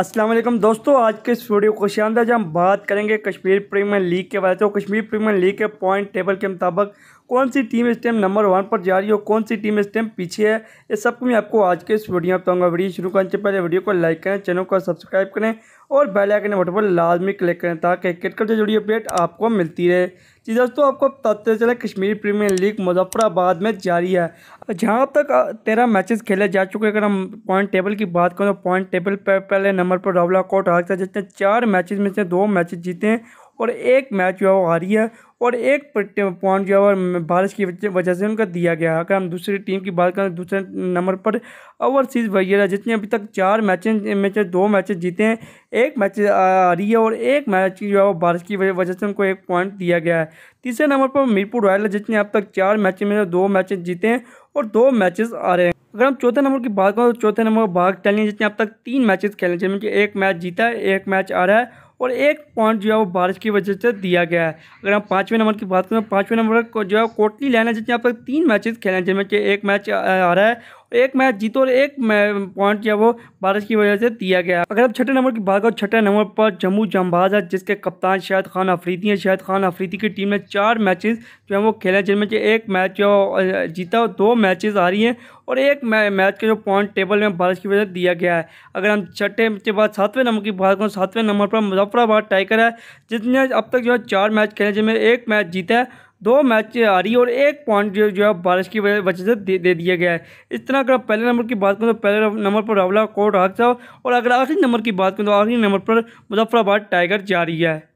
असलम दोस्तों आज के इस वीडियो को शानदार हम बात करेंगे कश्मीर प्रीमियर लीग के बारे में तो कश्मीर प्रीमियर लीग के पॉइंट टेबल के मुताबिक कौन सी टीम इस टाइम नंबर वन पर जा रही है कौन सी टीम इस टाइम पीछे है ये सब मैं आपको आज के इस वीडियो में बताऊंगा वीडियो शुरू करने से पहले वीडियो को लाइक करें चैनल को सब्सक्राइब करें और बेल आइकन बटन पर लाजमी क्लिक करें ताकि क्रिकेट से जुड़ी अपडेट आपको मिलती रहे जी दोस्तों आपको बताते चले कश्मीर प्रीमियर लीग मुजफ्फराबाद में जारी है जहाँ तक तेरह मैचेस खेले जा चुके हैं अगर हम पॉइंट टेबल की बात करें तो पॉइंट टेबल पर पहले नंबर पर रावला कोट हाथ जिसने चार मैचेस में से दो मैचेस जीते हैं और एक मैच जो है वो हारी है और एक पॉइंट जो है बारिश की वजह से उनका दिया गया है अगर हम दूसरी टीम की बात करें दूसरे नंबर पर ओवरसीज़ वगैरह जितने अभी तक चार मैच मैचेस दो मैच जीते हैं एक मैच हारी है और एक मैच जो है वो बारिश की वजह से उनको एक पॉइंट दिया गया है तीसरे नंबर पर मीरपुर रॉयल जितने अब तक चार मैच में दो मैच जीते हैं और दो मैचेस आ रहे हैं अगर हम चौथे नंबर की बात करें तो चौथे नंबर पर बाघ जितने अब तक तीन मैचेस खेले जिनमें कि एक मैच जीता है एक मैच आ रहा है और एक पॉइंट जो है वो बारिश की वजह से दिया गया है अगर हम पाँचवें नंबर की बात करें तो पाँचवें नंबर जो है कोटली लाइन है जिसमें यहाँ पर तीन मैचेस खेले हैं जिनमें कि एक मैच आ रहा है एक मैच जीतो और एक पॉइंट जो है वो बारिश की वजह से दिया गया अगर आप छठे नंबर की बात करो छठे नंबर पर जम्मू जम्बाज है जिसके कप्तान शाहिद खान अफरीदी हैं शाहिद खान अफरीदी की टीम ने चार मैचेस जो है वो खेले जिनमें से एक मैच जो जीता दो मैचेस आ रही हैं और एक मैच के जो पॉइंट टेबल में बारिश की वजह से दिया गया है अगर हम छठे के बाद सातवें नंबर की बात करें सातवें नंबर पर मुजफ्फराबाद टाइगर है जिसने अब तक जो है चार मैच खेले जिनमें एक मैच जीता है दो मैच हारी और एक पॉइंट जो जो है बारिश की वजह से दे, दिया गया है इस तरह अगर पहले नंबर की बात करें तो पहले नंबर पर रावला कोट हादसा और अगर आखिरी नंबर की बात करें तो आखिरी नंबर पर मुजफ्फराबाद टाइगर जारी है